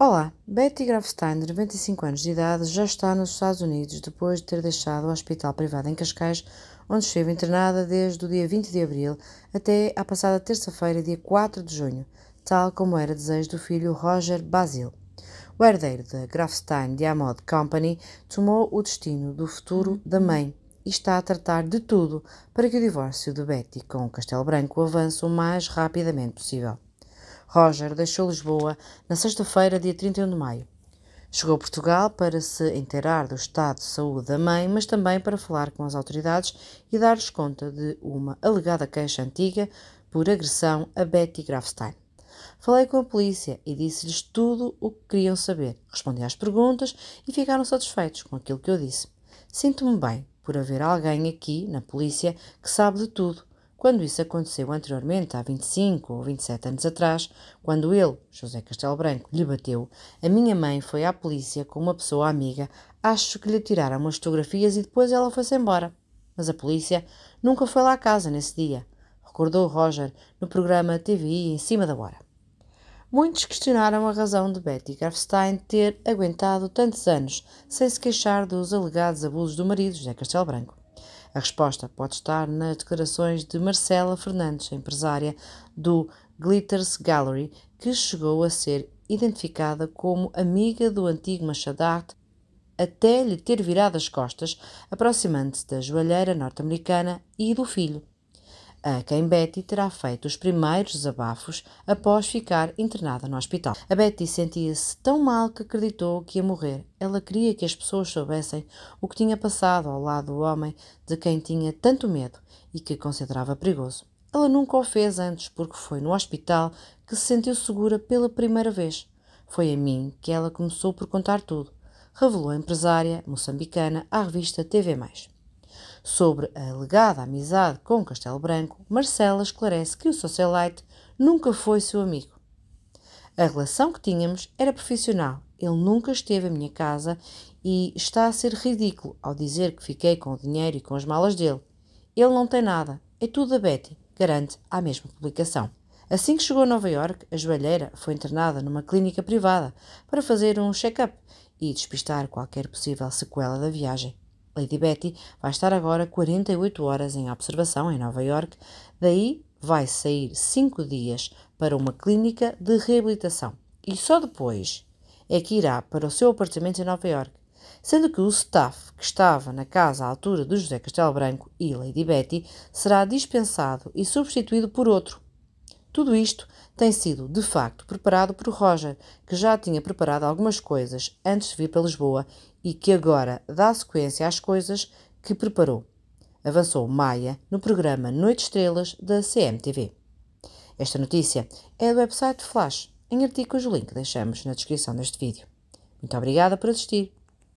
Olá, Betty de 25 anos de idade, já está nos Estados Unidos depois de ter deixado o hospital privado em Cascais, onde esteve internada desde o dia 20 de abril até a passada terça-feira, dia 4 de junho, tal como era desejo do filho Roger Basil. O herdeiro da Grafstein Diamond Company tomou o destino do futuro da mãe e está a tratar de tudo para que o divórcio de Betty com o Castelo Branco avance o mais rapidamente possível. Roger deixou Lisboa na sexta-feira, dia 31 de maio. Chegou a Portugal para se inteirar do estado de saúde da mãe, mas também para falar com as autoridades e dar-lhes conta de uma alegada queixa antiga por agressão a Betty Grafstein. Falei com a polícia e disse-lhes tudo o que queriam saber. Respondi às perguntas e ficaram satisfeitos com aquilo que eu disse. Sinto-me bem por haver alguém aqui, na polícia, que sabe de tudo quando isso aconteceu anteriormente, há 25 ou 27 anos atrás, quando ele, José Castelo Branco, lhe bateu, a minha mãe foi à polícia com uma pessoa amiga, acho que lhe tiraram umas fotografias e depois ela foi-se embora. Mas a polícia nunca foi lá à casa nesse dia, recordou Roger no programa TVI em cima da hora. Muitos questionaram a razão de Betty Grafstein ter aguentado tantos anos sem se queixar dos alegados abusos do marido, José Castelo Branco. A resposta pode estar nas declarações de Marcela Fernandes, empresária do Glitters Gallery, que chegou a ser identificada como amiga do antigo Machadarte até lhe ter virado as costas, aproximando-se da joalheira norte-americana e do filho a quem Betty terá feito os primeiros desabafos após ficar internada no hospital. A Betty sentia-se tão mal que acreditou que ia morrer. Ela queria que as pessoas soubessem o que tinha passado ao lado do homem de quem tinha tanto medo e que considerava perigoso. Ela nunca o fez antes, porque foi no hospital que se sentiu segura pela primeira vez. Foi a mim que ela começou por contar tudo, revelou a empresária moçambicana à revista TV. Sobre a alegada amizade com Castelo Branco, Marcela esclarece que o socialite nunca foi seu amigo. A relação que tínhamos era profissional. Ele nunca esteve à minha casa e está a ser ridículo ao dizer que fiquei com o dinheiro e com as malas dele. Ele não tem nada. É tudo da Betty, garante à mesma publicação. Assim que chegou a Nova York, a joalheira foi internada numa clínica privada para fazer um check-up e despistar qualquer possível sequela da viagem. Lady Betty vai estar agora 48 horas em observação em Nova York, daí vai sair 5 dias para uma clínica de reabilitação e só depois é que irá para o seu apartamento em Nova York, sendo que o staff que estava na casa à altura do José Castelo Branco e Lady Betty será dispensado e substituído por outro. Tudo isto tem sido, de facto, preparado por Roger, que já tinha preparado algumas coisas antes de vir para Lisboa e que agora dá sequência às coisas que preparou. Avançou Maia no programa Noite Estrelas da CMTV. Esta notícia é do website Flash, em artigos o link deixamos na descrição deste vídeo. Muito obrigada por assistir